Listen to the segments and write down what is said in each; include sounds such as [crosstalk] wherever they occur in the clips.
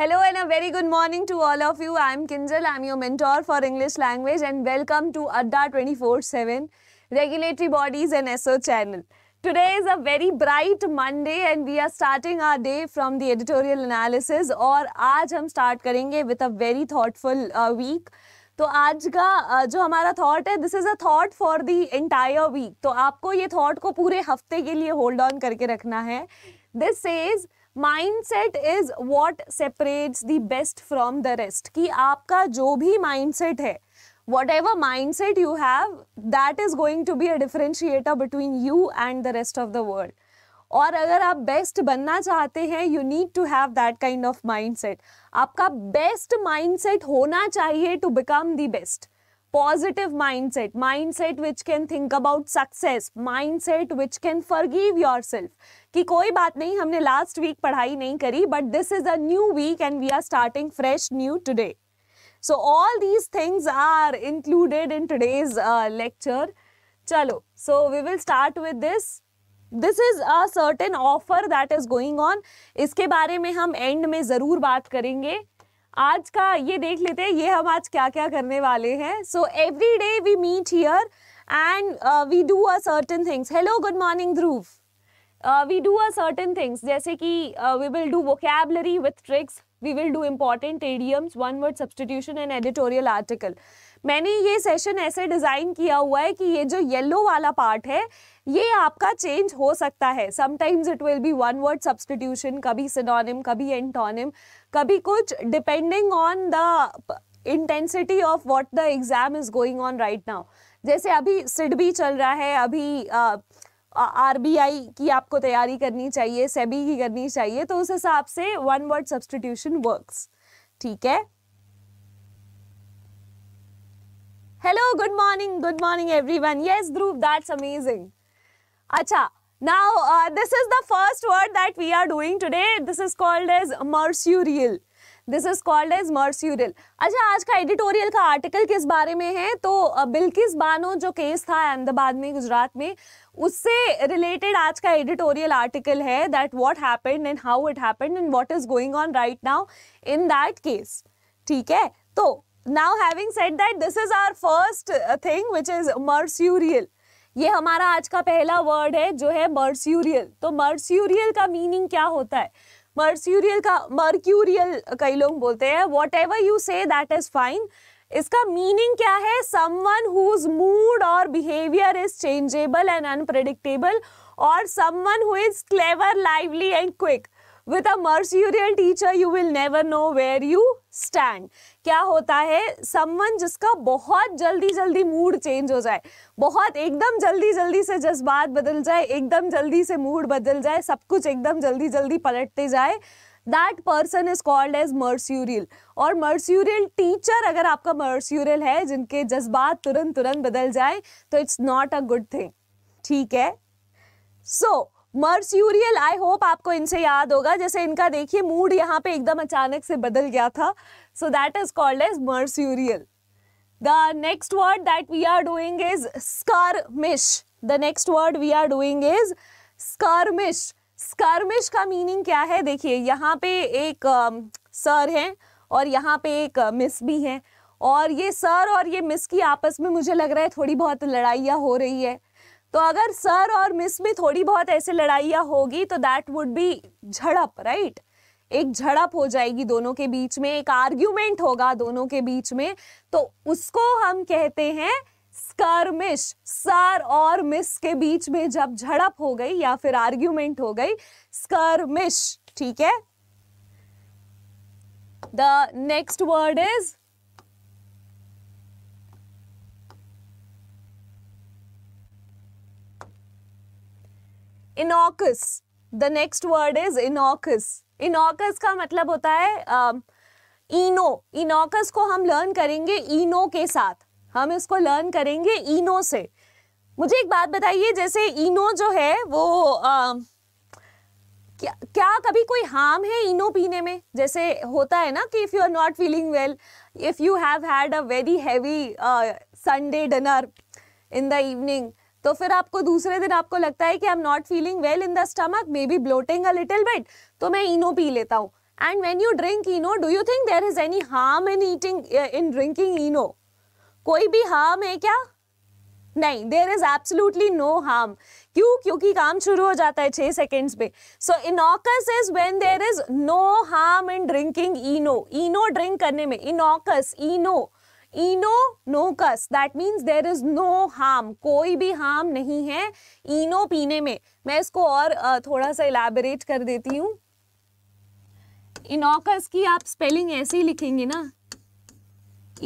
Hello and a very good morning to all of you. I'm Kinjal, I'm your mentor for English language and welcome to Adda 24-7, Regulatory Bodies and SO channel. Today is a very bright Monday and we are starting our day from the editorial analysis और आज हम start करेंगे with a very thoughtful uh, week. तो आज का जो हमारा thought है this is a thought for the entire week तो आपको ये थॉट को पूरे हफ्ते के लिए होल्ड ऑन करके रखना है this is mindset is what separates the best from the rest कि आपका जो भी माइंडसेट है whatever mind set you have that is going to be a differentiator between you and the rest of the world और अगर आप best बनना चाहते हैं you need to have that kind of mind set आपका best mind set होना चाहिए to become the best positive mind mind set which can think about success mind set which can फर can योर सेल्फ कि कोई बात नहीं हमने last week पढ़ाई नहीं करी but this is a new week and we are starting fresh new today so all these things are included in today's lecture चलो so we will start with this this is a certain offer that is going on इसके बारे में हम and में ज़रूर बात करेंगे आज का ये देख लेते हैं ये हम आज क्या क्या करने वाले हैं so every day we meet here and we do a certain things hello good morning Dhruv we do a certain things जैसे कि we will do vocabulary with tricks we will do important idioms one word substitution and editorial article मैंने ये session ऐसे design किया हुआ है कि ये जो येलो वाला पार्ट है ये आपका चेंज हो सकता है sometimes it will be one word substitution कभी सिनोनिम कभी एंटोनिम कभी कुछ depending on the intensity of what the exam is going on right now जैसे अभी सिड भी चल रहा है अभी uh, आरबीआई की आपको तैयारी करनी चाहिए सेबी की करनी चाहिए तो उस हिसाब से वन वर्ड सब्सटीट्यूशन वर्क्स ठीक है hello good morning good morning everyone yes Dhruv that's amazing अच्छा now this is the first word that we are doing doing this is called as mercurial this is called as mercurial अच्छा आज का editorial का article किस बारे में है तो uh, बिल्किस बानो जो केस था अहमदाबाद में गुजरात में उससे रिलेटेड आज का एडिटोरियल आर्टिकल है that what happened and how it happened and what is going on right now in that case ठीक है तो now having said that this is our first thing which is mercurial ये हमारा आज का पहला word है जो है मर्स्यूरियल तो मर्स्यूरियल का मीनिंग क्या होता है मर्स्यूरियल का मर्क्यूरियल कई लोग बोलते हैं whatever you say that is fine इसका मीनिंग क्या है समवन हुज मूड और behaviour is changeable and unpredictable और someone who is clever lively and quick with a mercurial teacher you will never know where you stand क्या होता है someone जिसका बहुत जल्दी जल्दी मूड चेंज हो जाए बहुत एकदम जल्दी जल्दी से जज्बात बदल जाए एकदम जल्दी से मूड बदल जाए सब कुछ एकदम जल्दी जल्दी पलटते जाए that person is called as mercurial और मर्स्यूरियल टीचर अगर आपका मर्स्यूरियल है जिनके जज्बात तुरंत तुरंत बदल जाए तो it's not a good thing ठीक है सो so, मर्स्यूरियल आई होप आपको इनसे याद होगा जैसे इनका देखिए मूड यहाँ पे एकदम अचानक से बदल गया था so that is called as mercurial the next word that we are doing is skirmish the next word we are doing is skirmish skirmish का मीनिंग क्या है देखिए यहाँ पे एक सर है और यहाँ पे एक मिस भी है और ये सर और ये मिस की आपस में मुझे लग रहा है थोड़ी बहुत लड़ाइयाँ हो रही है तो अगर सर और मिस में थोड़ी बहुत ऐसे लड़ाइयाँ होगी तो दैट वुड बी झड़प राइट एक झड़प हो जाएगी दोनों के बीच में एक आर्ग्यूमेंट होगा दोनों के बीच में तो उसको हम कहते हैं स्कर्मिश सर और मिस के बीच में जब झड़प हो गई या फिर आर्ग्यूमेंट हो गई स्कर्मिश ठीक है the next word is innocuous the next word is innocuous innocuous का मतलब होता है इनो इनो इनोकस को हम लर्न करेंगे इनो के साथ हम इसको लर्न करेंगे इनो से मुझे एक बात बताइए जैसे इनो जो है वो आ, क्या क्या कभी कोई हार्म है इनो पीने में जैसे होता है ना कि if you are not feeling well if you have had a very heavy Sunday dinner in the evening तो फिर आपको दूसरे दिन आपको लगता है कि I am not feeling well in the stomach maybe bloating a little bit तो मैं इनो पी लेता हूँ and when you drink Eno do you think there is any harm in eating in drinking Eno कोई भी harm है क्या नहीं there is absolutely no harm क्यों क्योंकि काम शुरू हो जाता है छह सेकेंड्स पे so innocuous is when there is no harm in drinking Eno Eno drink करने में innocuous Eno Eno nocuous that means there is no harm कोई भी हार्म नहीं है इनो पीने में मैं इसको और थोड़ा सा इलाबोरेट कर देती हूँ इनोकस की आप स्पेलिंग ऐसे ही लिखेंगे ना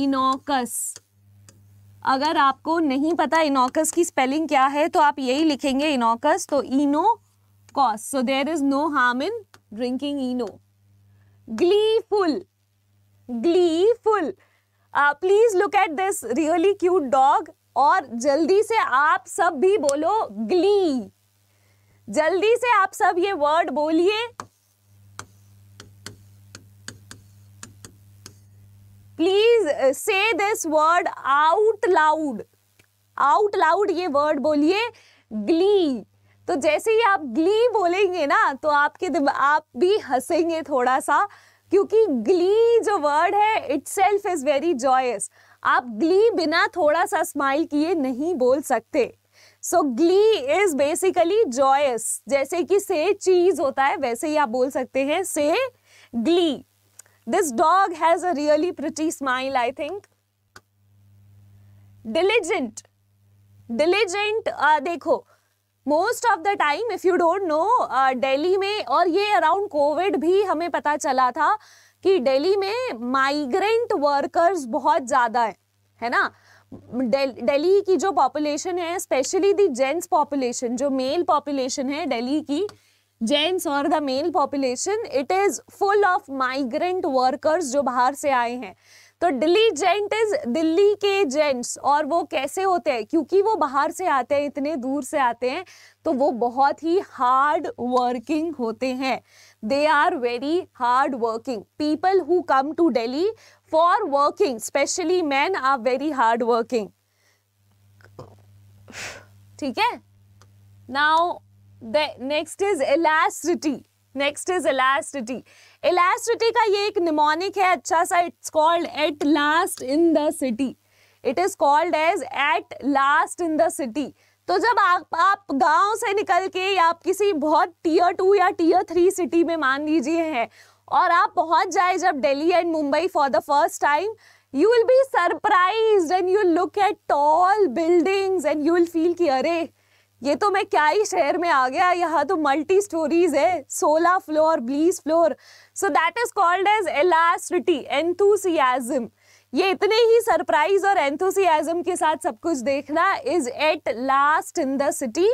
इनोकस अगर आपको नहीं पता इनोकस की स्पेलिंग क्या है तो आप यही लिखेंगे इनोकस तो Eno cause so there is no harm in drinking Eno gleeful gleeful please look at this really cute dog और जल्दी से आप सब भी बोलो ग्ली जल्दी से आप सब ये वर्ड बोलिए please please say this word out loud out loud ये वर्ड बोलिए ग्ली तो जैसे ही आप ग्ली बोलेंगे ना तो आपके दिमाग आप भी हंसेंगे थोड़ा सा क्योंकि ग्ली जो वर्ड है itself is very joyous आप ग्ली बिना थोड़ा सा स्माइल किए नहीं बोल सकते so glee is basically joyous जैसे कि से चीज होता है वैसे ही आप बोल सकते हैं say glee This dog has a really pretty smile, I think. Diligent. Diligent, uh, देखो most of the time if you don't know Delhi में और ये अराउंड कोविड भी हमें पता चला था कि डेली में माइग्रेंट वर्कर्स बहुत ज़्यादा है है ना डेली की जो पॉपुलेशन है स्पेशली दी जेंट्स पॉपुलेशन जो मेल पॉपुलेशन है डेली की जेंट्स और the male population it is full of migrant workers जो बाहर से आए हैं तो दिल्ली जेंट इज दिल्ली के जेंट्स और वो कैसे होते हैं क्योंकि वो बाहर से आते हैं इतने दूर से आते हैं तो वो बहुत ही हार्ड वर्किंग होते हैं they are very hard working people who come to Delhi for working specially man are very hard working ठीक है now next is alacrity next is alacrity alacrity का ये एक निमोनिक है अच्छा सा it's called at last in the city it is called as at last in the city तो जब आप आप गांव से निकल के या आप किसी बहुत टीयर टू या टीयर थ्री सिटी में मान लीजिए हैं और आप पहुंच जाए जब Delhi and Mumbai for the first time you will be surprise and you look at tall buildings and you will feel कि अरे ये तो मैं क्या ही शहर में आ गया यहाँ तो मल्टी स्टोरीज है सोलह फ्लोर ब्लीस floor so that is called as alacrity enthusiasm ये इतने ही सरप्राइज और एंथुसियाजम के साथ सब कुछ देखना is at last in the city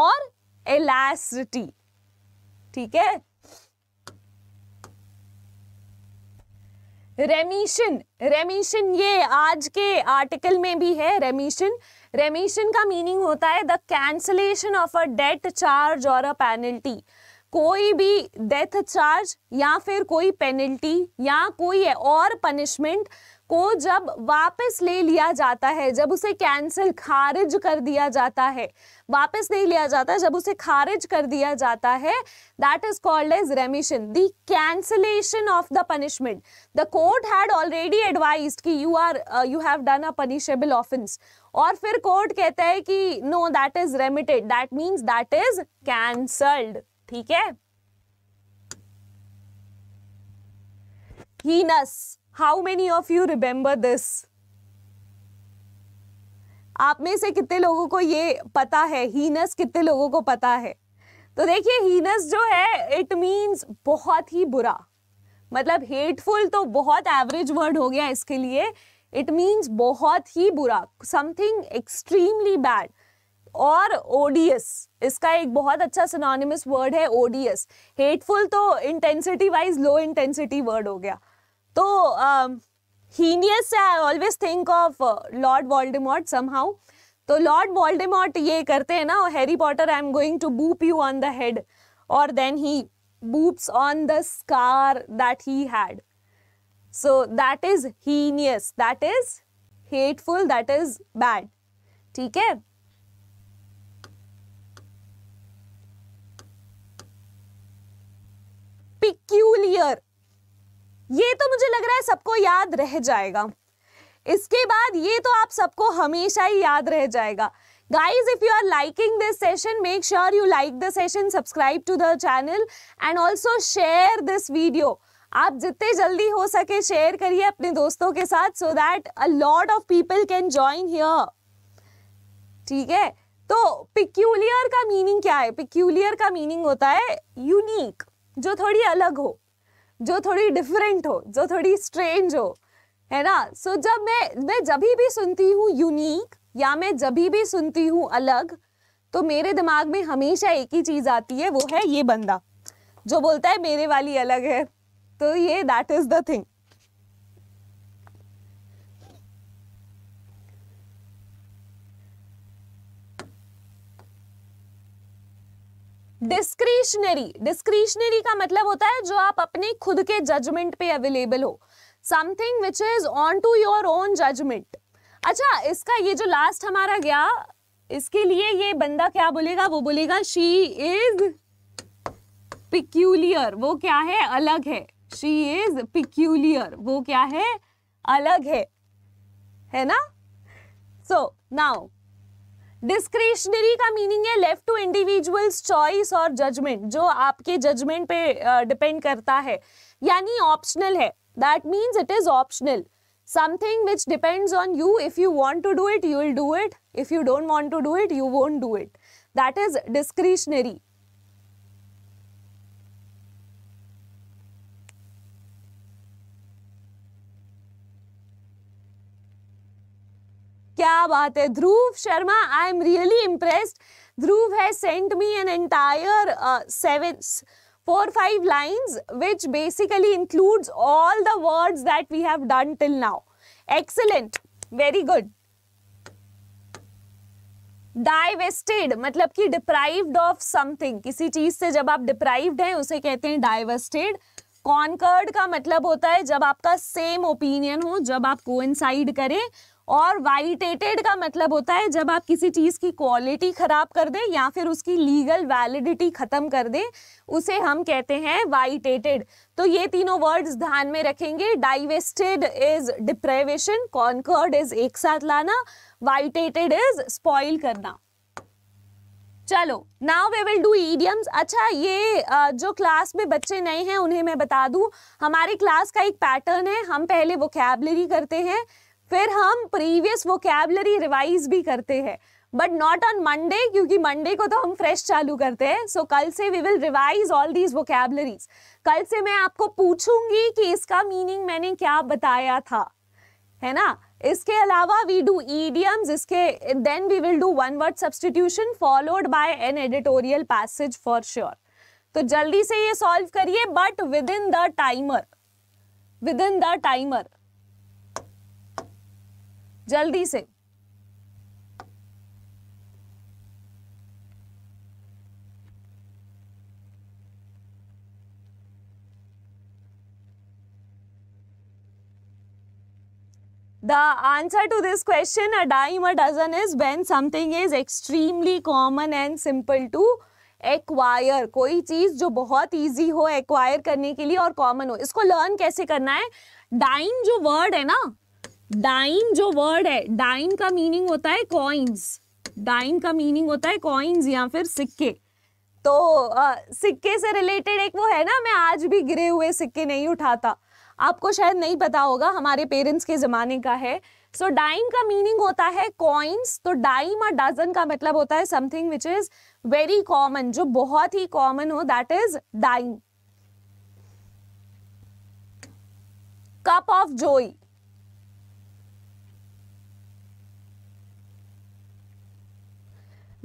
और एलास्टिटी ठीक है रेमिशन रेमिशन ये आज के आर्टिकल में भी है रेमिशन रेमिशन का मीनिंग होता है the cancellation of a debt charge और अ पेनल्टी कोई भी डेथ चार्ज या फिर कोई पेनल्टी या कोई और पनिशमेंट को जब वापस ले लिया जाता है जब उसे कैंसिल खारिज कर दिया जाता है वापस नहीं लिया जाता जब उसे खारिज कर दिया जाता है that is called as remission the cancellation of the punishment the court had already advise कि you are you have done a punishable offence और फिर कोर्ट कहता है कि no that is remitted that means that is cancelled ठीक है heinous how many of you remember this आप में से कितने लोगों को ये पता है हीनस कितने लोगों को पता है तो देखिए हीनस जो है इट मीन्स बहुत ही बुरा मतलब हेटफुल तो बहुत एवरेज वर्ड हो गया इसके लिए इट मीन्स बहुत ही बुरा समथिंग एक्सट्रीमली बैड और ओडियस इसका एक बहुत अच्छा सिनोनिमस वर्ड है ओडियस हेटफुल तो intensity wise low intensity word हो गया तो heinous I always think of Lord Voldemort somehow तो लॉर्ड वॉल्डेमॉट ये करते हैं ना Harry Potter I am going to boop you on the head और then he boops on the scar that he had so that is heinous that is hateful that is bad ठीक है peculiar ये तो मुझे लग रहा है सबको याद रह जाएगा इसके बाद ये तो आप सबको हमेशा ही याद रह जाएगा guys if you are liking this session make sure you like the session subscribe to the channel and also share this video आप जितने जल्दी हो सके शेयर करिए अपने दोस्तों के साथ so that a lot of people can join here ठीक है तो पिक्यूलियर का मीनिंग क्या है पिक्यूलियर का मीनिंग होता है यूनिक जो थोड़ी अलग हो जो थोड़ी डिफरेंट हो जो थोड़ी स्ट्रेंज हो है ना सो so, जब मैं मैं जब भी सुनती हूँ यूनिक या मैं जब भी सुनती हूँ अलग तो मेरे दिमाग में हमेशा एक ही चीज़ आती है वो है ये बंदा जो बोलता है मेरे वाली अलग है तो ये that is the thing discretionary discretionary का मतलब होता है जो आप अपने खुद के जजमेंट पे अवेलेबल हो something which is on to your own judgement अच्छा इसका ये जो लास्ट हमारा गया इसके लिए ये बंदा क्या बोलेगा वो बोलेगा शी इज पिक्यूलियर वो क्या है अलग है शी इज पिक्यूलियर वो क्या है अलग है है ना सो नाउ डिस्क्रिशनरी का मीनिंग है लेफ्ट टू इंडिविजुअल्स चॉइस और जजमेंट जो आपके जजमेंट पे डिपेंड करता है यानी ऑप्शनल है that means it is optional something which depends on you if you want to do it you will do it if you don't want to do it you won't do it that is discretionary क्या बात है Dhruv Sharma I am really impressed Dhruv है sent me an entire seven four five lines which basically includes all the words that we have done till now excellent very good divested मतलब कि deprived of something किसी चीज से जब आप deprived हैं उसे कहते हैं डाइवेस्टेड कॉन्कर्ड का मतलब होता है जब आपका सेम ओपिनियन हो जब आप कोइंसाइड करें और वाइटेटेड का मतलब होता है जब आप किसी चीज़ की क्वालिटी ख़राब कर दें या फिर उसकी लीगल वैलिडिटी ख़त्म कर दें उसे हम कहते हैं वाइटेटेड तो ये तीनों वर्ड्स ध्यान में रखेंगे divested is deprivation concord is एक साथ लाना वाइटेटेड इज स्पॉइल करना चलो now we will do idioms अच्छा ये जो क्लास में बच्चे नए हैं उन्हें मैं बता दूं हमारी क्लास का एक पैटर्न है हम पहले वोकेबलरी करते हैं फिर हम प्रीवियस वोकेबलरी रिवाइज भी करते हैं बट नॉट ऑन मंडे क्योंकि मंडे को तो हम फ्रेश चालू करते हैं सो so, कल से we will revise all these vocabularies कल से मैं आपको पूछूंगी कि इसका मीनिंग मैंने क्या बताया था है ना इसके अलावा वी डू ईडियम्स इसके then we will do one word substitution followed by an editorial passage for sure तो जल्दी से ये सॉल्व करिए but within the timer within the timer जल्दी से the answer to this question a dime a dozen is when something is extremely common and simple to acquire कोई चीज जो बहुत ईजी हो एक्वायर करने के लिए और कॉमन हो इसको लर्न कैसे करना है डाइम जो वर्ड है ना डाइन जो वर्ड है डाइन का मीनिंग होता है कॉइन्स डाइन का मीनिंग होता है कॉइन्स या फिर सिक्के तो आ, सिक्के से रिलेटेड एक वो है ना मैं आज भी गिरे हुए सिक्के नहीं उठाता आपको शायद नहीं पता होगा हमारे पेरेंट्स के ज़माने का है सो so, डाइम का मीनिंग होता है कॉइन्स तो डाइम और डजन का मतलब होता है something which is very common जो बहुत ही कॉमन हो that is dime cup of joe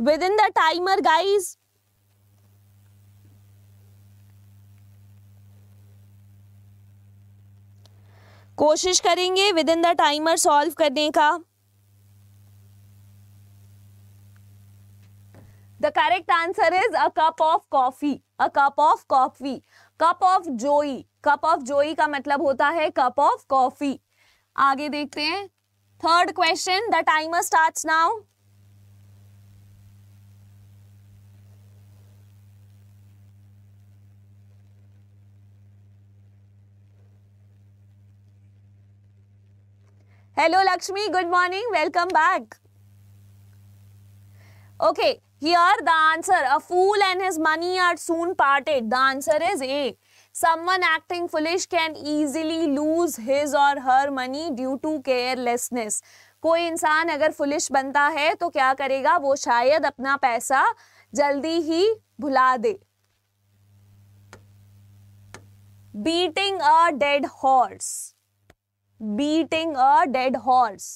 within the timer guys कोशिश करेंगे within the timer solve करने का the correct answer is a cup of coffee a cup of coffee cup of joe cup of joe का मतलब होता है cup of coffee आगे देखते हैं third question the timer start now hello Lakshmi good morning welcome back okay here the answer a fool and his money are soon parted the answer is A someone acting foolish can easily lose his और her money due to carelessness कोई इंसान अगर foolish बनता है तो क्या करेगा वो शायद अपना पैसा जल्दी ही भुला दे beating a dead horse beating a dead horse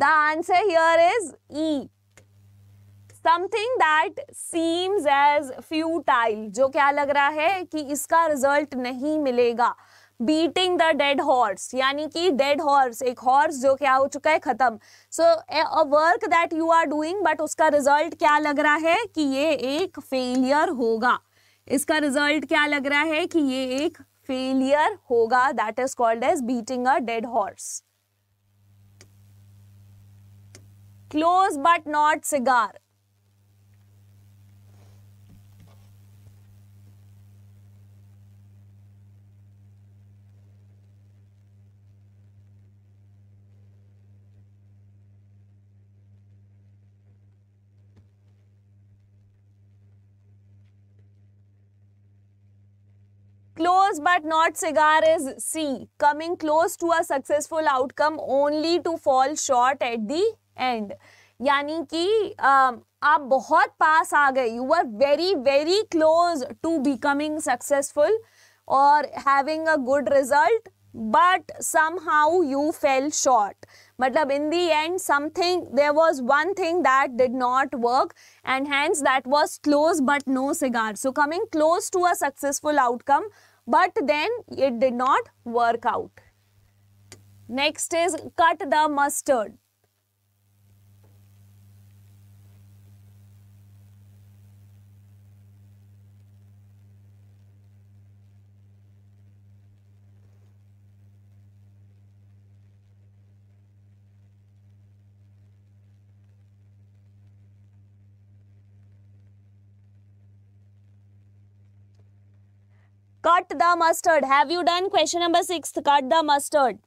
The answer here is E. Something that seems as futile जो क्या लग रहा है कि इसका रिजल्ट नहीं मिलेगा बीटिंग द डेड हॉर्स यानी कि डेड हॉर्स एक हॉर्स जो क्या हो चुका है खत्म so a work that you are doing but उसका रिजल्ट क्या लग रहा है कि ये एक फेलियर होगा इसका रिजल्ट क्या लग रहा है कि ये एक फेलियर होगा that is called as beating a dead horse close but not cigar Close but not cigar is C. Coming close to a successful outcome only to fall short at the end. यानी कि आप बहुत पास आ गए you are very very close to becoming successful और having a good result but somehow you fail short मतलब in the end something there was one thing that did not work and hence that was close but no cigar so coming close to a successful outcome but then it did not work out. Next is cut the mustard. Cut the mustard. Have you done question number six? Cut the mustard.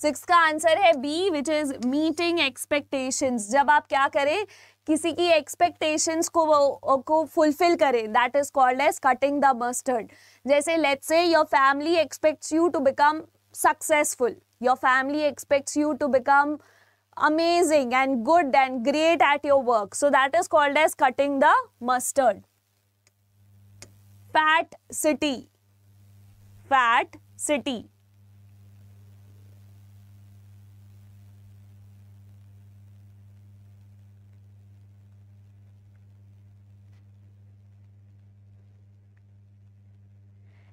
Six का answer है B which is meeting expectations जब आप क्या करें किसी की expectations को वो को फुलफिल करें that is called as cutting the mustard जैसे let's say your family expects you to become successful your family expects you to become amazing and good and great at your work so that is called as cutting the mustard fat city fat city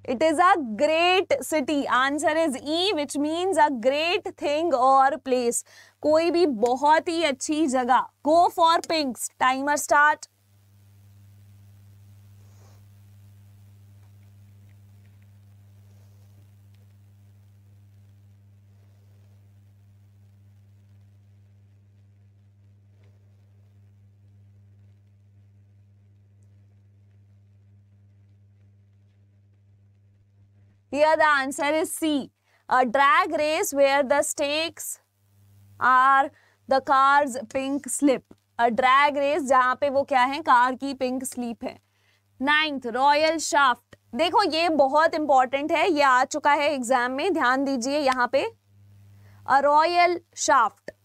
it is a great city answer is E which means a great thing और place कोई भी बहुत ही अच्छी जगह go for पिंक्स timer start Here the answer is C. A drag race where the stakes are the car's pink slip. A drag race jahan pe wo kya hai car ki pink slip hai ninth royal shaft dekho ye bahut important hai ye aa chuka hai exam mein dhyan dijiye yahan pe a royal shaft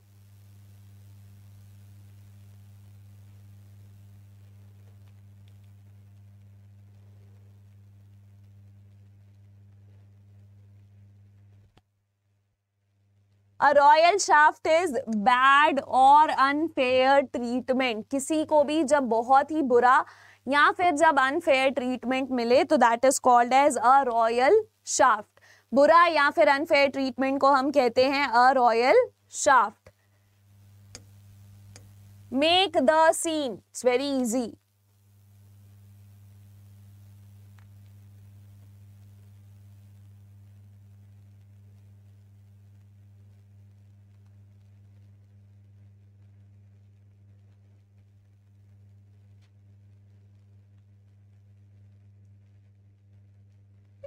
a royal shaft is bad और unfair treatment किसी को भी जब बहुत ही बुरा या फिर जब अनफेयर ट्रीटमेंट मिले तो that is called as a royal shaft बुरा या फिर अनफेयर ट्रीटमेंट को हम कहते हैं a royal shaft make the scene it's very easy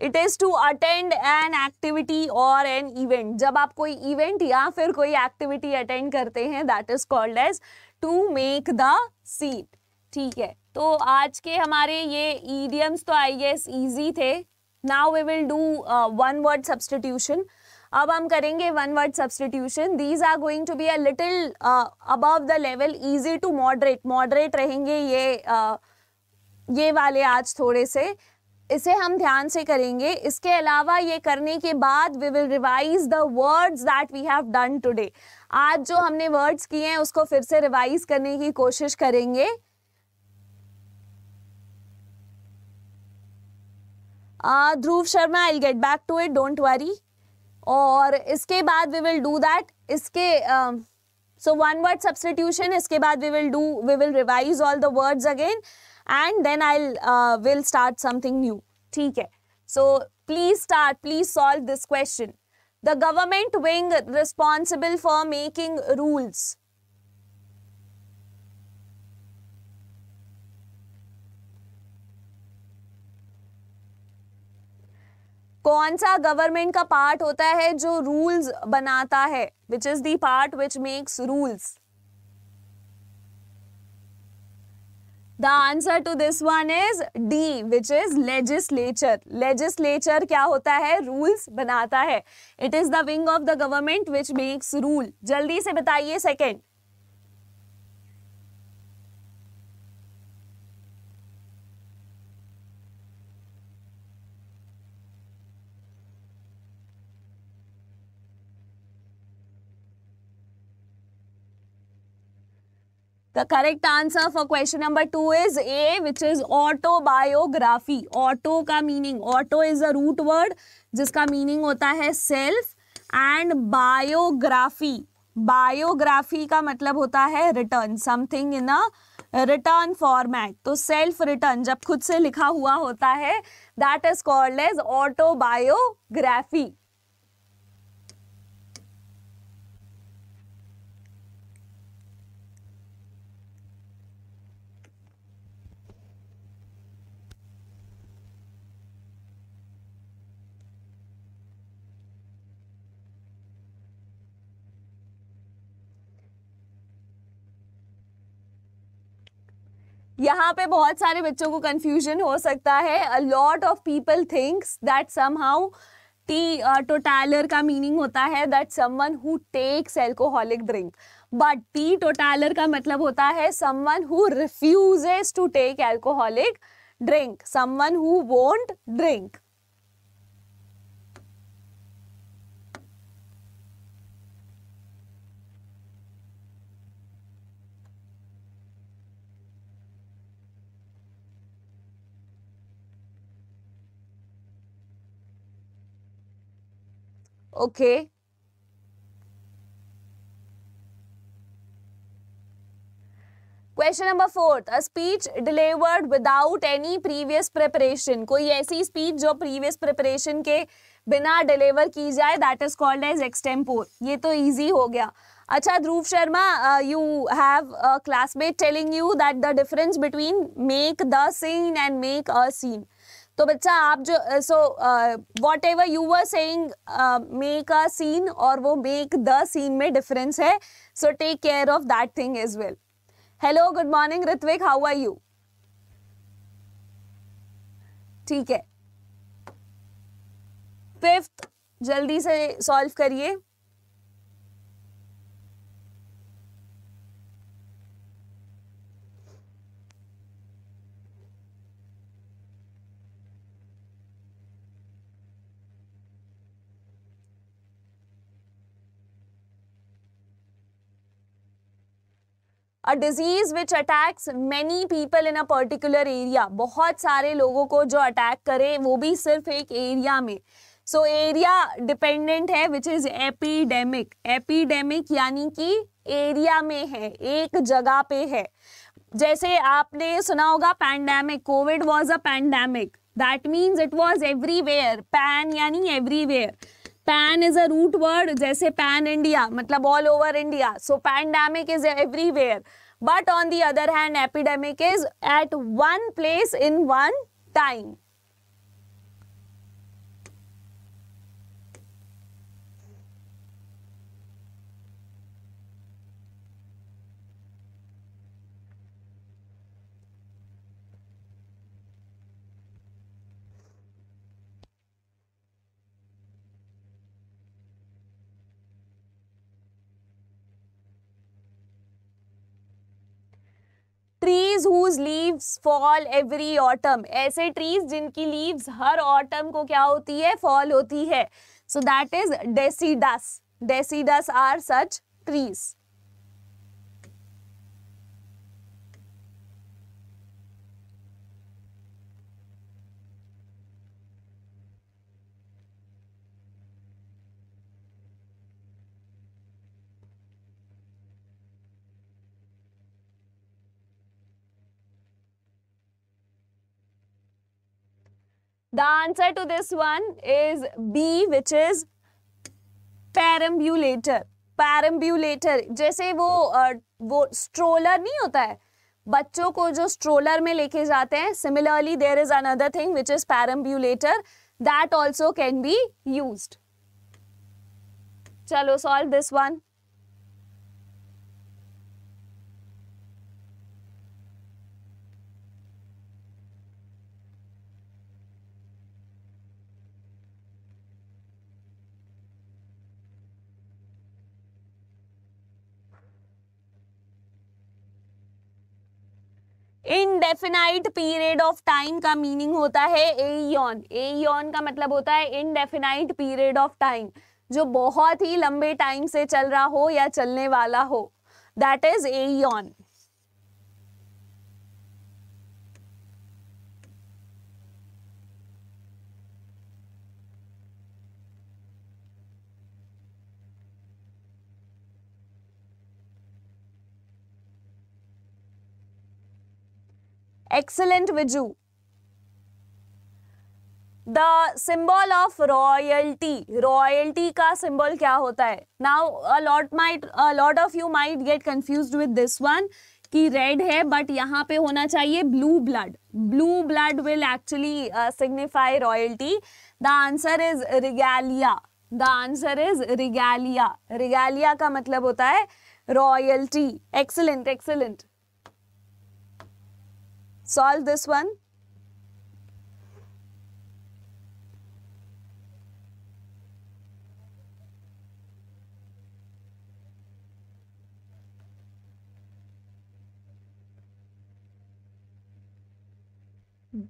it is to attend an activity और एन इवेंट जब आप कोई इवेंट या फिर कोई एक्टिविटी अटेंड करते हैं that is called as to make the seat ठीक है तो आज के हमारे ये ईडियम्स तो आई गेस ईजी थे now we will do one word substitution अब हम करेंगे one word substitution these are going to be a little above the level easy to moderate moderate रहेंगे ये uh, ये वाले आज थोड़े से इसे हम ध्यान से करेंगे इसके अलावा ये करने के बाद we will revise the words that we have done today आज जो हमने वर्ड्स किए हैं उसको फिर से रिवाइज करने की कोशिश करेंगे Dhruv Sharma I get back to it don't worry और इसके बाद वी विल डू दैट इसके सो वन वर्ड सब्सटीट्यूशन इसके बाद we will do we will revise all the words again and then I will start something new ठीक है so please start please solve this question the government wing responsible for making rules कौन सा government का part होता है जो rules बनाता है विच इज दार्ट which makes rules the answer to this one is D which is legislature legislature क्या होता है रूल्स बनाता है it is the wing of the government which makes rule जल्दी से बताइए second The correct answer for question number two is A, which is autobiography. Auto का meaning, auto is a root word जिसका meaning होता है self and biography. Biography का मतलब होता है return, something in a return format तो self return जब खुद से लिखा हुआ होता है that is called as autobiography यहाँ पे बहुत सारे बच्चों को कंफ्यूजन हो सकता है a lot of people thinks that somehow teetotaller का मीनिंग होता है that someone who takes alcoholic drink but teetotaller का मतलब होता है someone who refuses to take alcoholic drink someone who won't drink okay question number fourth a speech delivered without any previous preparation कोई ऐसी speech जो previous preparation के बिना deliver की जाए that is called as extempore ये तो easy हो गया अच्छा Dhruv Sharma you have classmate telling you that the difference between make the scene and make a scene तो बच्चा आप जो so whatever you are saying make a scene और वो मेक द सीन में डिफरेंस है so take care of that thing is well hello good morning Ritvik how are you ठीक है फिफ्थ जल्दी से सॉल्व करिए a disease which attacks many people in a particular area बहुत सारे लोगों को जो अटैक करे वो भी सिर्फ एक एरिया में सो एरिया डिपेंडेंट है विच इज एपीडेमिक एपीडेमिक यानी कि एरिया में है एक जगह पे है जैसे आपने सुना होगा pandemic Covid was a pandemic that means it was everywhere pan यानी everywhere pan is a root word जैसे पैन इंडिया मतलब all over India so pandemic is everywhere but on the other hand epidemic is at one place in one time trees whose leaves fall every autumn ऐसे trees जिनकी leaves हर autumn को क्या होती है fall होती है so that is deciduous deciduous are such trees the answer to this one is B which is perambulator perambulator जैसे वो वो स्ट्रोलर नहीं होता है बच्चों को जो स्ट्रोलर में लेके जाते हैं similarly there is another thing which is perambulator that also can be use चलो solve this one indefinite period of time का मीनिंग होता है एयन एयन का मतलब होता है इनडेफिनाइट पीरियड ऑफ टाइम जो बहुत ही लंबे टाइम से चल रहा हो या चलने वाला हो that is aeon excellent Viju. The symbol of royalty royalty का सिंबल क्या होता है now lot might lot of you might get confuse with this one कि रेड है बट यहाँ पे होना चाहिए blue blood blue blood will actually signify royalty the answer is regalia the answer is regalia regalia का मतलब होता है royalty excellent excellent Solve this one.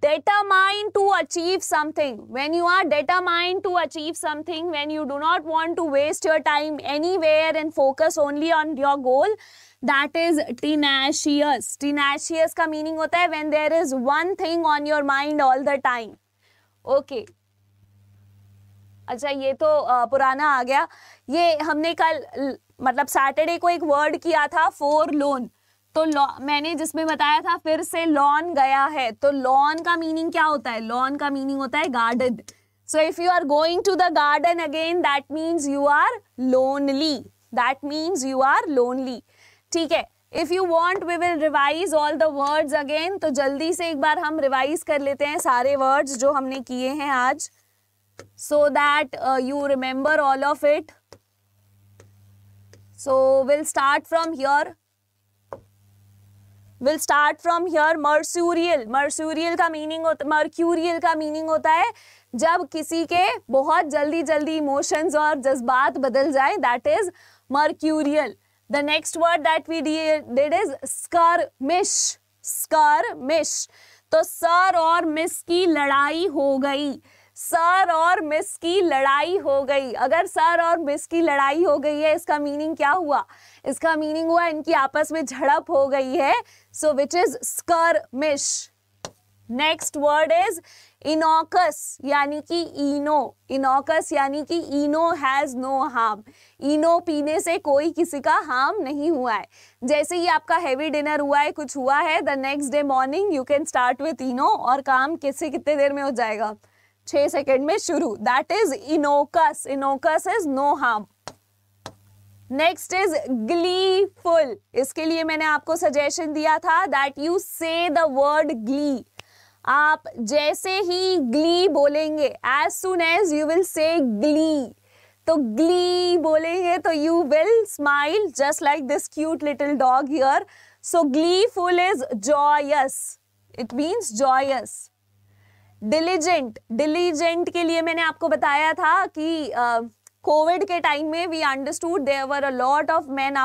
determined to achieve something when you are determined to achieve something when you do not want to waste your time anywhere and focus only on your goal that is tenacious tenacious का meaning होता है when there is one thing on your mind all the time okay अच्छा ये तो पुराना आ गया ये हमने कल मतलब सैटरडे को एक वर्ड किया था फोर लोन तो मैंने जिसमें बताया था फिर से लॉन गया है तो लॉन का मीनिंग क्या होता है लॉन का मीनिंग होता है garden so if you are going to the garden again that means you are lonely that means you are lonely ठीक है if you want we will revise all the words again तो जल्दी से एक बार हम revise कर लेते हैं सारे वर्ड्स जो हमने किए हैं आज so that you remember all of it so will start from here will start from here mercurial mercurial का मीनिंग मर्क्यूरियल का मीनिंग होता है जब किसी के बहुत जल्दी जल्दी इमोशंस और जज्बात बदल जाए that is mercurial The next word that we did is skirmish. Skirmish. तो सर और मिस की लड़ाई हो गई सर और मिस की लड़ाई हो गई अगर सर और मिस की लड़ाई हो गई है इसका मीनिंग क्या हुआ इसका मीनिंग हुआ इनकी आपस में झड़प हो गई है so which is skirmish next word is innocuous यानी कि इनो इनोकस यानी कि Eno has no harm Eno पीने से कोई किसी का हार्म नहीं हुआ है जैसे ही आपका हैवी डिनर हुआ है कुछ हुआ है the next day morning you can start with Eno और काम किससे कितने देर में हो जाएगा छह सेकेंड में शुरू that is innocuous innocuous is no harm next is gleeful इसके लिए मैंने आपको सजेशन दिया था that you say the word glee आप जैसे ही ग्ली बोलेंगे as soon as you will say glee तो ग्ली बोलेंगे तो you will smile just like this cute little dog here so full is joyous it means joyous diligent diligent के लिए मैंने आपको बताया था कि कोविड uh, के टाइम में we understood there were a lot of man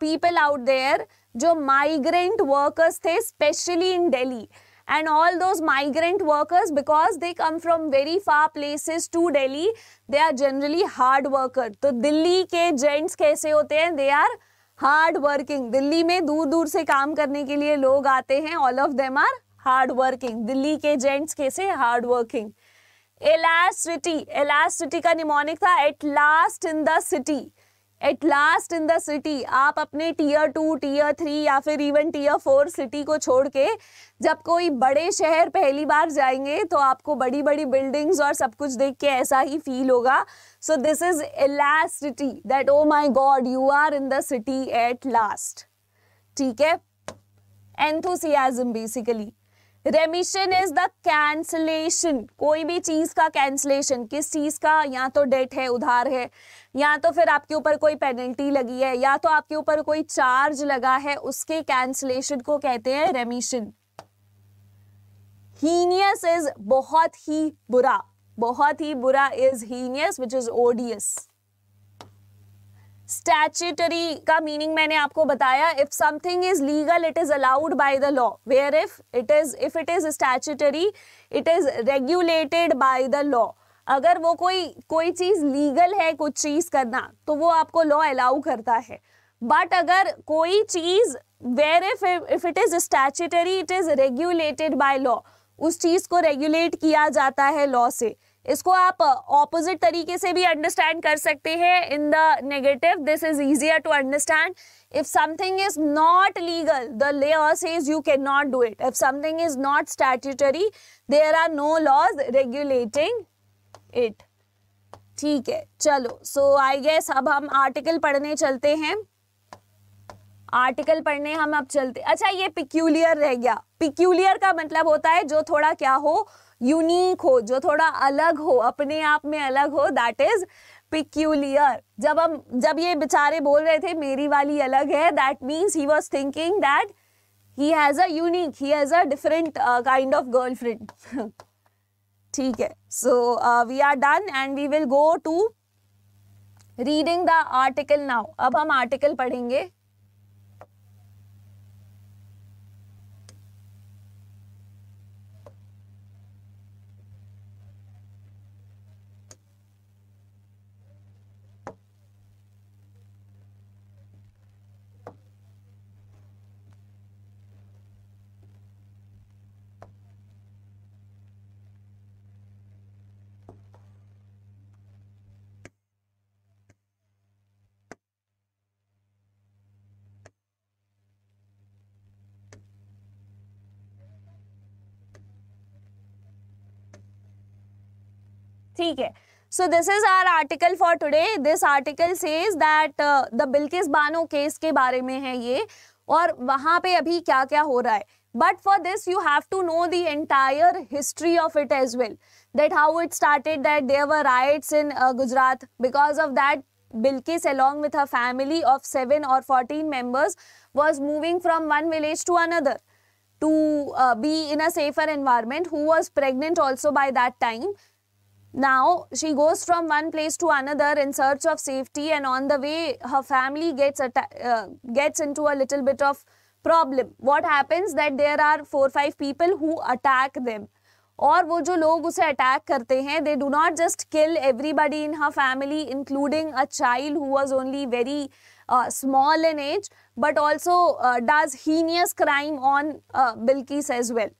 people out there जो माइग्रेंट वर्कर्स थे specially in Delhi and all those migrant workers because they come from very far places to Delhi they are generally hard worker तो दिल्ली के gents कैसे होते हैं they are hard working. Delhi में दूर दूर से काम करने के लिए लोग आते हैं All of them are hard working. Delhi के gents कैसे hard working? Elasticity. Elasticity का निमोनिक था At last in the city. At last in the city आप अपने टीयर टू टीयर थ्री या फिर इवन टीयर फोर सिटी को छोड़ के जब कोई बड़े शहर पहली बार जाएंगे तो आपको बड़ी बड़ी बिल्डिंग्स और सब कुछ देख के ऐसा ही फील होगा so this is elasticity that oh my God you are in the city at last ठीक है enthusiasm basically remission is the cancellation कोई भी चीज का कैंसलेशन किस चीज का या तो डेट है उधार है या तो फिर आपके ऊपर कोई पेनल्टी लगी है या तो आपके ऊपर कोई चार्ज लगा है उसके कैंसलेशन को कहते हैं रेमिशन हीनियस इज बहुत ही बुरा बहुत ही बुरा is heinous which is odious statutory का मीनिंग मैंने आपको बताया if something is legal it is allowed by the law where if it is if it is statutory it is regulated by the law अगर वो कोई कोई चीज legal है कुछ चीज करना तो वो आपको लॉ अलाउ करता है बट अगर कोई चीज where if if it is statutory it is regulated by law उस चीज को रेगुलेट किया जाता है लॉ से इसको आप ऑपोजिट तरीके से भी अंडरस्टैंड कर सकते हैं in the negative this is easier to understand something is not legal the the is you can not do it if something is not statutory there are no laws regulating it ठीक है चलो सो I guess अब हम article पढ़ने चलते हैं article पढ़ने हम अब चलते अच्छा ये पिक्यूलियर रह गया पिक्यूलियर का मतलब होता है जो थोड़ा क्या हो यूनिक हो जो थोड़ा अलग हो अपने आप में अलग हो दैट इज पिक्यूलियर जब हम जब ये बेचारे बोल रहे थे मेरी वाली अलग है that means he was thinking that he has a unique he has a different kind of girlfriend ठीक है so we are done and we will go to reading the article now अब हम article पढ़ेंगे ठीक है so this is our article for today this article says that the Bilkis Bano case के बारे में है ये और वहां पे अभी क्या क्या हो रहा है but for this you have to know the entire history of it as well that how it started that there were riots in Gujarat because of that Bilkis along with a family of seven और fourteen members was moving from one village to another to be in a safer environment who was pregnant also by that time Now, she goes from one place to another in search of safety and on the way, her family gets, uh, gets into a little bit of problem. What happens that there are four or five people who attack them. or वो जो लोग उसे attack करते हैं they do not just kill everybody in her family including a child who was only very small in age but also does heinous crime on Bilkis as well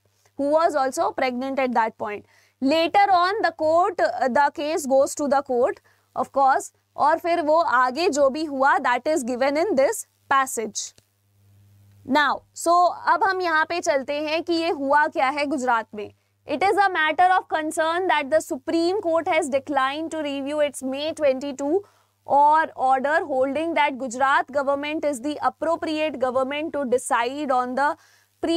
who was also pregnant at that point later on the court the case goes to the court of course और फिर वो आगे जो भी हुआ that is given in this passage now so अब हम यहाँ पे चलते हैं कि ये हुआ क्या है गुजरात में it is a matter of concern that the supreme court has decline to review its May twenty two और order holding that Gujarat government is the appropriate government to decide on the pre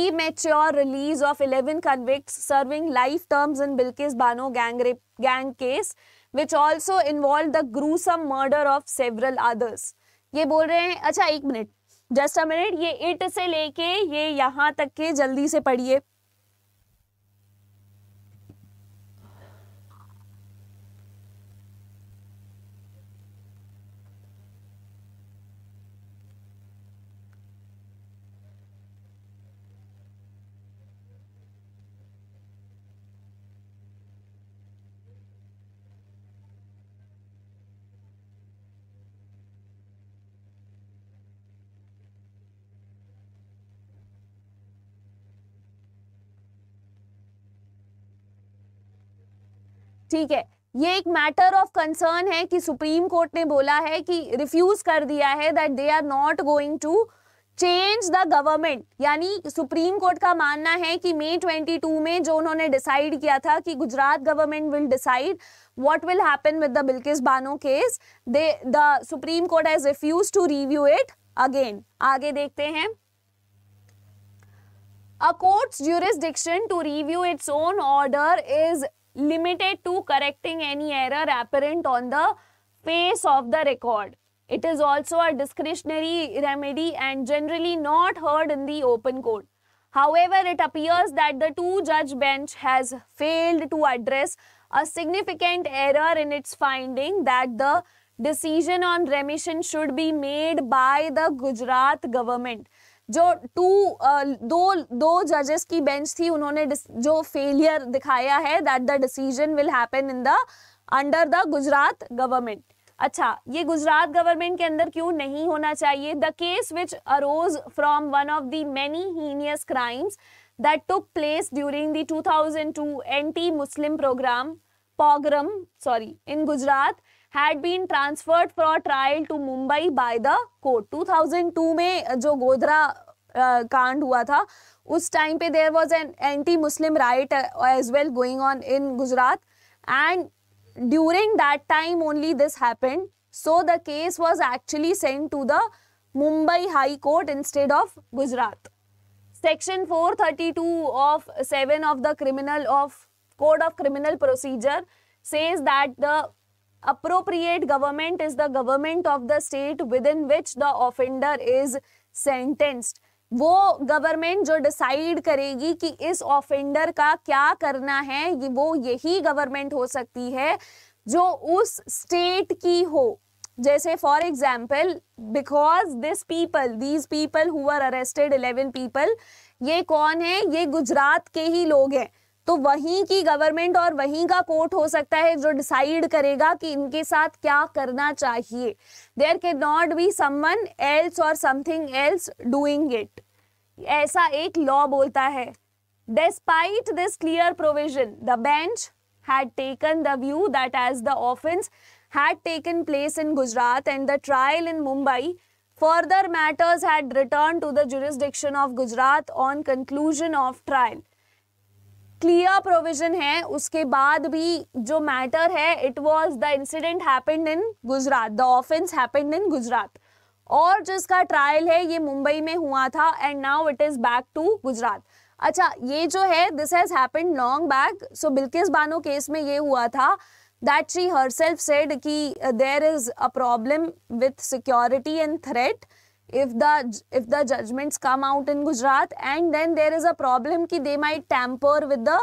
release of eleven convicts serving life terms in Bilkis Bano gang gang case which also involve the gruesome murder of several others ये बोल रहे हैं अच्छा एक minute just a minute ये it से लेके ये यहाँ तक के जल्दी से पढ़िए ठीक है ये एक मैटर ऑफ कंसर्न है कि सुप्रीम कोर्ट ने बोला है कि रिफ्यूज कर दिया है that they are not going to change the government यानी सुप्रीम कोर्ट का मानना है कि मई 22 में जो उन्होंने डिसाइड किया था कि Gujarat government will decide what will happen with the Bilkis Bano case they the supreme court has refuse to review it again आगे देखते हैं A court's jurisdiction to review its own order is limited to correcting any error apparent on the face of the record. It is also a discretionary remedy and generally not heard in the open court. However, it appears that the two-judge bench has failed to address a significant error in its finding that the decision on remission should be made by the Gujarat government. जो to uh, दो दो जजेस की bench थी उन्होंने जो failure दिखाया है that the decision will happen in the under the Gujarat government अच्छा ये गुजरात गवर्नमेंट के अंदर क्यों नहीं होना चाहिए the case which arose from one of the many heinous crimes that took place during the 2002 anti Muslim program pogrom sorry in Gujarat had been transferred for trial to Mumbai by the court. 2002 में जो गोधरा कांड हुआ था, उस time पे there was an anti-Muslim riot as well going on in Gujarat, and during that time only this happened. So the case was actually sent to the Mumbai High Court instead of Gujarat. Section 432 of 7 of the Criminal of Code of Criminal Procedure says that the appropriate government is the government of the state within which the offender is sentenced वो government जो decide करेगी कि इस offender का क्या करना है वो यही गवर्नमेंट हो सकती है जो उस स्टेट की हो जैसे for example because this people these people who are arrested eleven people ये कौन है ये गुजरात के ही लोग हैं तो वहीं की गवर्नमेंट और वहीं का कोर्ट हो सकता है जो डिसाइड करेगा कि इनके साथ क्या करना चाहिए there can not be someone else और समथिंग एल्स डूइंग इट ऐसा एक लॉ बोलता है despite this clear provision the bench had taken the view that as the offence had taken place in Gujarat and the trial in Mumbai further matters had return to the jurisdiction of Gujarat on conclusion of trial clear provision है उसके बाद भी जो matter है it was the incident happened in Gujarat the offence happened in Gujarat और जो इसका trial है ये मुंबई में हुआ था and now it is back to Gujarat अच्छा ये जो है this has happened long back so Bilkis Bano case में ये हुआ था that she herself said कि there is a problem with security and threat if the if the judgments come out in gujarat and then there is a problem ki they might tamper with the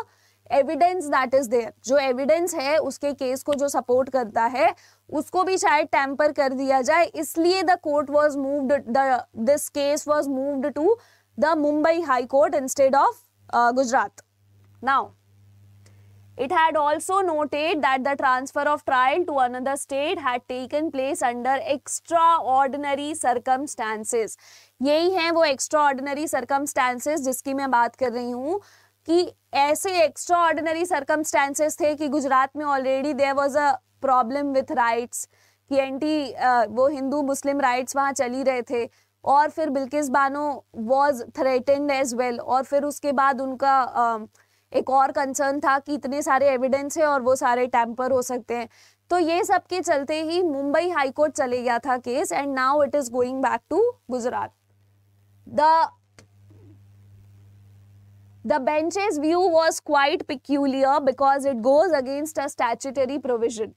evidence that is there जो evidence है उसके case को जो support करता है उसको भी शायद टैम्पर कर दिया जाए इसलिए the court was moved the this case was moved to the Mumbai high court instead of Gujarat now It had also noted that the transfer of trial to another state had taken place under extraordinary circumstances. yahi हैं wo extraordinary circumstances jiski main baat kar rahi hu ki aise extraordinary circumstances the ki gujarat mein already there was a problem with rights ki anti वो हिंदू मुस्लिम rights वहाँ चल ही रहे थे और फिर Bilkis Bano was threatened as well और फिर उसके बाद उनका uh, एक और कंसर्न था कि इतने सारे एविडेंस है और वो सारे टैम्पर हो सकते हैं तो ये सब के चलते ही मुंबई हाईकोर्ट चले गया था case and now it is going back to Gujarat the The bench's view was quite peculiar because it goes against a statutory provision.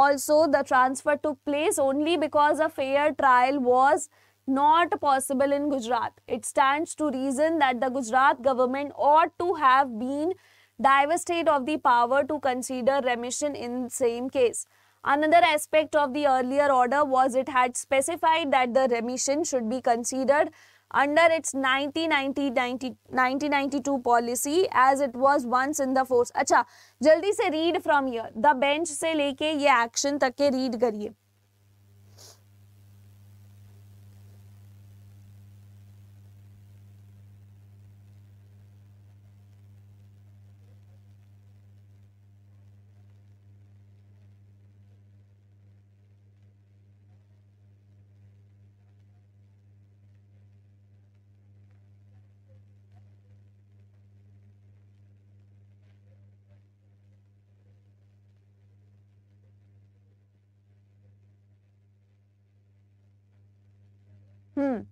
Also, the transfer took place only because a fair trial was not possible in Gujarat. It stands to reason that the Gujarat government ought to have been divested of the power to consider remission in same case. Another aspect of the earlier order was it had specified that the remission should be considered under its 1990-1992 policy as it was once in the force. acha jaldi se read from here. The bench se leke ye action tak ke read kariye हम्म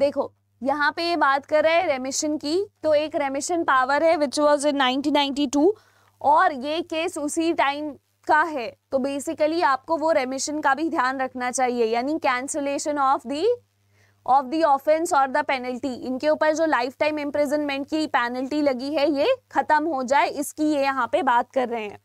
देखो यहाँ पे ये बात कर रहे हैं रेमिशन की तो एक रेमिशन पावर है विच वॉज इन नाइनटीन और ये केस उसी टाइम का है तो बेसिकली आपको वो रेमिशन का भी ध्यान रखना चाहिए यानी cancellation of the of the offence और द पेनल्टी इनके ऊपर जो लाइफ टाइम इम्प्रिजनमेंट की पेनल्टी लगी है ये खत्म हो जाए इसकी ये यहाँ पे बात कर रहे हैं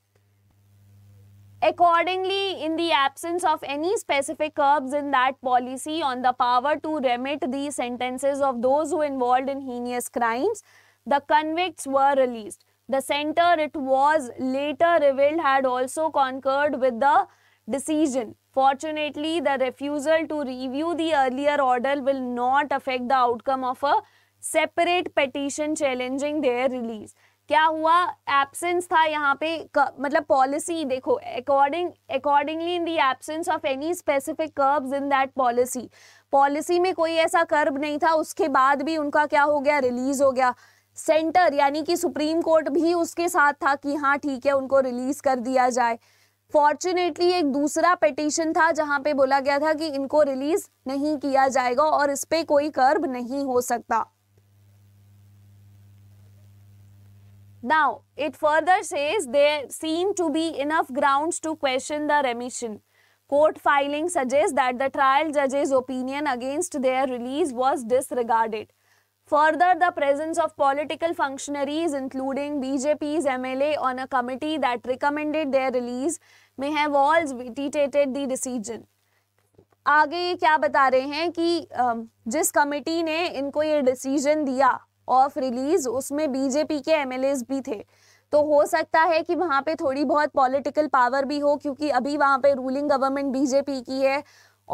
Accordingly, in the absence of any specific curbs in that policy on the power to remit the sentences of those who involved in heinous crimes, the convicts were released. The center, it was later revealed, had also concurred with the decision. Fortunately, the refusal to review the earlier order will not affect the outcome of a separate petition challenging their release. क्या हुआ absence था यहाँ पे मतलब policy देखो according accordingly in the absence of any specific curbs in that policy policy में कोई ऐसा कर्ब नहीं था उसके बाद भी उनका क्या हो गया रिलीज हो गया सेंटर यानी कि सुप्रीम कोर्ट भी उसके साथ था कि हाँ ठीक है उनको रिलीज कर दिया जाए फॉर्चुनेटली एक दूसरा पिटिशन था जहाँ पे बोला गया था कि इनको रिलीज नहीं किया जाएगा और इस पर कोई कर्ब नहीं हो सकता Now, it further says there seem to be enough grounds to question the remission. Court filing suggests that the trial judge's opinion against their release was disregarded. Further, the presence of political functionaries, including BJP's MLA, on a committee that recommended their release may have all vitiated the decision. आगे ये क्या बता रहे हैं कि जिस committee ने इनको ये डिसीजन दिया ऑफ रिलीज उसमें बीजेपी के एम भी थे तो हो सकता है कि वहाँ पे थोड़ी बहुत पॉलिटिकल पावर भी हो क्योंकि अभी वहाँ पे रूलिंग गवर्नमेंट बीजेपी की है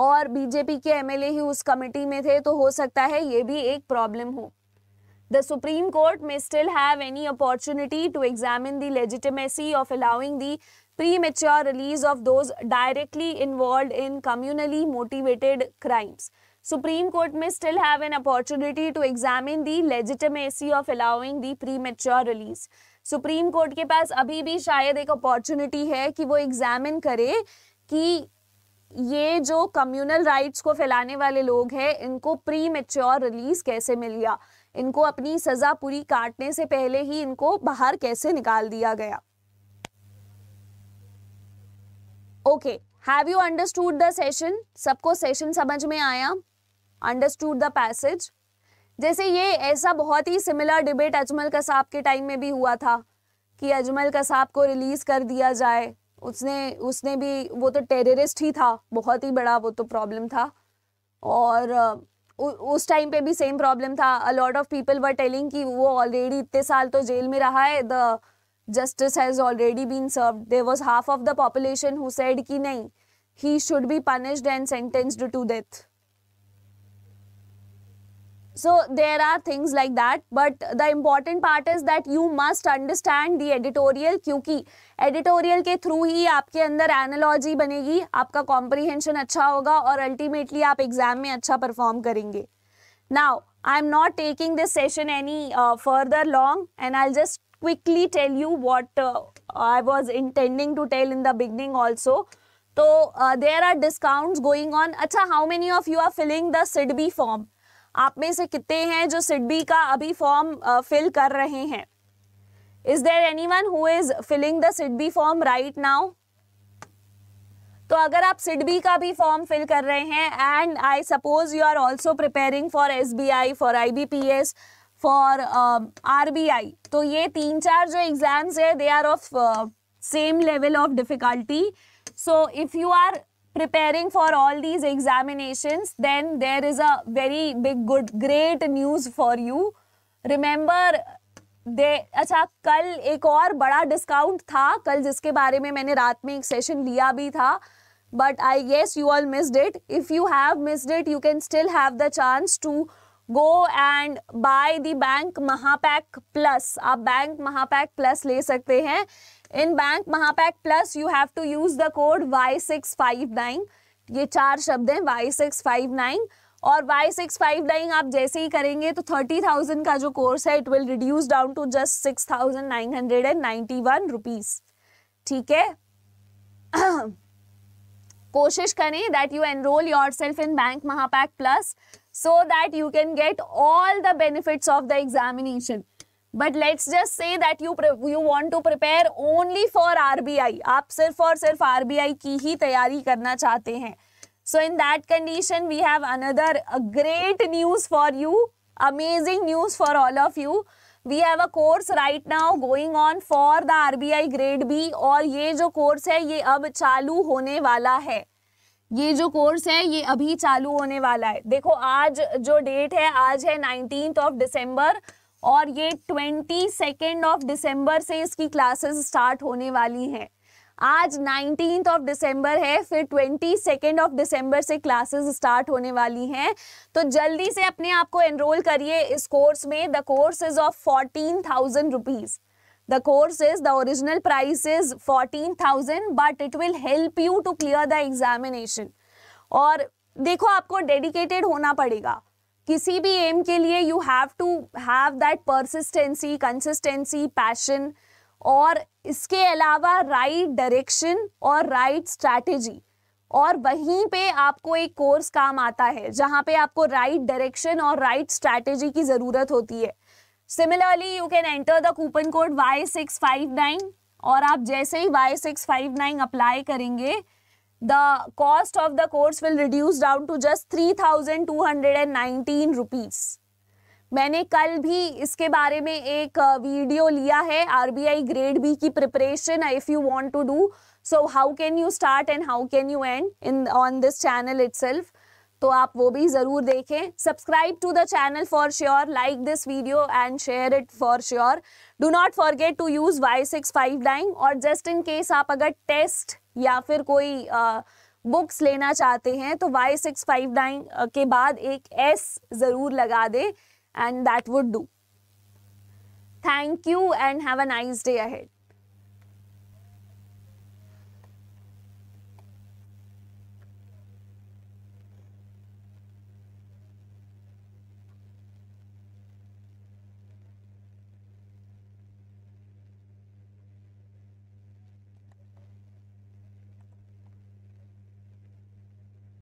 और बीजेपी के एम ही उस कमिटी में थे तो हो सकता है ये भी एक प्रॉब्लम हो द सुप्रीम कोर्ट में still have any opportunity to examine the legitimacy of allowing the premature release of those directly involve in communally motivated crimes supreme court में still have an opportunity to examine the the of of the premature release supreme court के पास अभी भी शायद एक opportunity है कि वो एग्जामिन करे कि ये जो कम्युनल राइट्स को फैलाने वाले लोग हैं इनको प्री मेच्योर रिलीज कैसे मिल गया इनको अपनी सज़ा पूरी काटने से पहले ही इनको बाहर कैसे निकाल दिया गया okay have you understood the session सबको सेशन समझ में आया अंडरस्टूड द पैसेज जैसे ये ऐसा बहुत ही सिमिलर डिबेट अजमल कसाब के टाइम में भी हुआ था कि अजमल कसाब को रिलीज कर दिया जाए उसने उसने भी वो तो टेररिस्ट ही था बहुत ही बड़ा वो तो प्रॉब्लम था और उ, उस टाइम पे भी सेम प्रॉब्लम था a lot of people were telling कि वो ऑलरेडी इतने साल तो जेल में रहा है the justice has already been serve there was half of the population who said कि नहीं he should be punished and sentenced to death So there are things like that. But the important part is that you must understand the editorial because editorial ke through hi aapke अंदर analogy banegi, aapka comprehension acha होगा aur ultimately aap exam mein acha perform karenge. Now, I am not taking this session any uh, further long and I'll just quickly tell you what uh, I was intending to tell in the beginning also. So, uh, there are discounts going on. Acha, how many of you are filling the SIDBI form? आप में से कितने हैं जो सिडबी का अभी form fill कर रहे हैं is there anyone who is filling the SIDBI form right now तो अगर आप सिडबी का भी फॉर्म फिल कर रहे हैं and I suppose you are also preparing for S B I for I B P S for R B I तो ये तीन चार जो एग्जाम्स है they are of same level of difficulty so if you are preparing for all these examinations, then there is a very big good great news for you. Remember दे अच्छा कल एक और बड़ा डिस्काउंट था कल जिसके बारे में मैंने रात में एक सेशन लिया भी था but I guess you all missed it if you have missed it you can still have the chance to go and buy the bank Mahapack plus आप बैंक महापैक प्लस ले सकते हैं in bank Mahapack plus you have to use the code Y six five nine ये चार शब्द हैं Y six five nine और Y six five nine आप जैसे ही करेंगे तो थर्टी थाउजेंड का जो कोर्स है it will reduce down to just six thousand nine hundred and ninety one rupees ठीक है [clears throat] कोशिश करें that you enrol yourself in bank Mahapack plus so that you can get all the benefits of the examination but let's just say that you you want to prepare only for R B I आप सिर्फ और सिर्फ are B आई की ही तैयारी करना चाहते हैं so in that condition we have another great news for you amazing news for all of you we have a course right now going on for the R B I grade B और ये जो course है ये अब चालू होने वाला है ये जो कोर्स है ये अभी चालू होने वाला है देखो आज जो डेट है आज है नाइनटीन ऑफ दिसंबर और ये ट्वेंटी सेकेंड ऑफ डिसम्बर से इसकी क्लासेस स्टार्ट होने वाली हैं आज नाइनटीन ऑफ डिसम्बर है फिर ट्वेंटी सेकेंड ऑफ डिसम्बर से क्लासेस स्टार्ट होने वाली हैं तो जल्दी से अपने आप को एनरोल करिए इस कोर्स में the course is of fourteen thousand rupees course is the original price is fourteen thousand but it will help you to clear the examination और देखो आपको डेडिकेटेड होना पड़ेगा किसी भी एम के लिए you have to have that persistency consistency passion और इसके अलावा राइट डायरेक्शन और राइट स्ट्रैटेजी और वहीं पे आपको एक कोर्स काम आता है जहाँ पे आपको राइट डायरेक्शन और राइट स्ट्रैटेजी की ज़रूरत होती है similarly you can enter the coupon code Y six five nine और आप जैसे ही Y six five nine apply करेंगे the cost of the course will reduce down to just 3219 rupees मैंने कल भी इसके बारे में एक वीडियो लिया है आरबीआई ग्रेड बी की preparation if you want to do so how can you start and how can you end in on this channel itself तो आप वो भी जरूर देखें subscribe to the channel for sure like this video and share it for sure do not forget to use Y six five nine और just in case आप अगर test या फिर कोई आ, बुक्स लेना चाहते हैं तो वाई सिक्स फाइव नाइन के बाद एक एस ज़रूर लगा दे and that would do thank you and have a nice day ahead